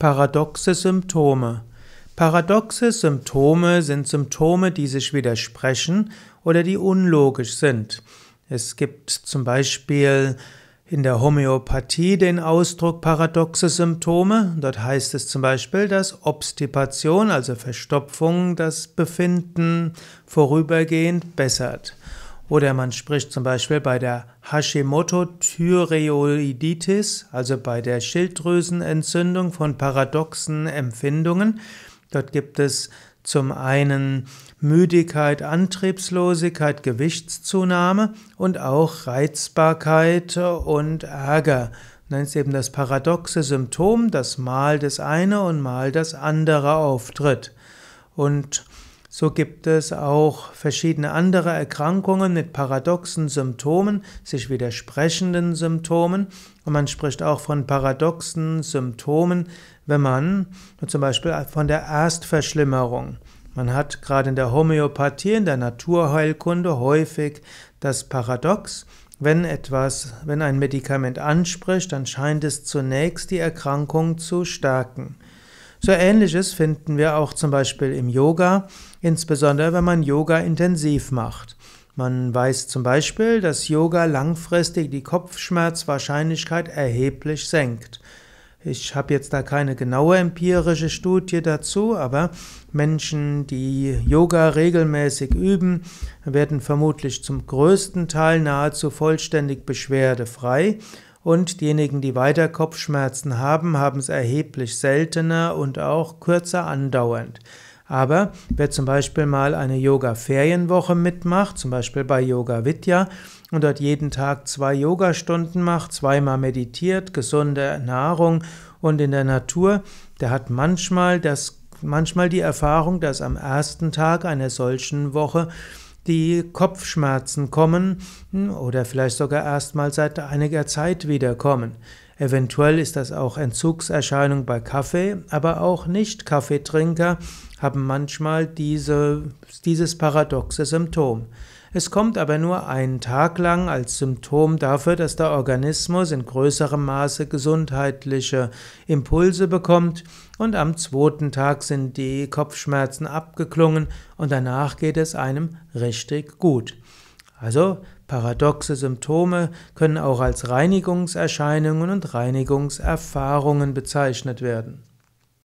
Paradoxe Symptome. Paradoxe Symptome sind Symptome, die sich widersprechen oder die unlogisch sind. Es gibt zum Beispiel in der Homöopathie den Ausdruck paradoxe Symptome. Dort heißt es zum Beispiel, dass Obstipation, also Verstopfung, das Befinden vorübergehend bessert. Oder man spricht zum Beispiel bei der Hashimoto-Thyreoiditis, also bei der Schilddrüsenentzündung von paradoxen Empfindungen. Dort gibt es zum einen Müdigkeit, Antriebslosigkeit, Gewichtszunahme und auch Reizbarkeit und Ärger. Dann ist eben das paradoxe Symptom, dass mal das eine und mal das andere auftritt. Und so gibt es auch verschiedene andere Erkrankungen mit paradoxen Symptomen, sich widersprechenden Symptomen. Und man spricht auch von paradoxen Symptomen, wenn man zum Beispiel von der Erstverschlimmerung. Man hat gerade in der Homöopathie, in der Naturheilkunde häufig das Paradox, wenn etwas, wenn ein Medikament anspricht, dann scheint es zunächst die Erkrankung zu stärken. So ähnliches finden wir auch zum Beispiel im Yoga, insbesondere wenn man Yoga intensiv macht. Man weiß zum Beispiel, dass Yoga langfristig die Kopfschmerzwahrscheinlichkeit erheblich senkt. Ich habe jetzt da keine genaue empirische Studie dazu, aber Menschen, die Yoga regelmäßig üben, werden vermutlich zum größten Teil nahezu vollständig beschwerdefrei und diejenigen, die weiter Kopfschmerzen haben, haben es erheblich seltener und auch kürzer andauernd. Aber wer zum Beispiel mal eine Yoga-Ferienwoche mitmacht, zum Beispiel bei Yoga Vidya, und dort jeden Tag zwei Yogastunden macht, zweimal meditiert, gesunde Nahrung und in der Natur, der hat manchmal, das, manchmal die Erfahrung, dass am ersten Tag einer solchen Woche die Kopfschmerzen kommen oder vielleicht sogar erstmal seit einiger Zeit wiederkommen. Eventuell ist das auch Entzugserscheinung bei Kaffee, aber auch Nicht-Kaffeetrinker haben manchmal diese, dieses paradoxe Symptom. Es kommt aber nur einen Tag lang als Symptom dafür, dass der Organismus in größerem Maße gesundheitliche Impulse bekommt und am zweiten Tag sind die Kopfschmerzen abgeklungen und danach geht es einem richtig gut. Also paradoxe Symptome können auch als Reinigungserscheinungen und Reinigungserfahrungen bezeichnet werden.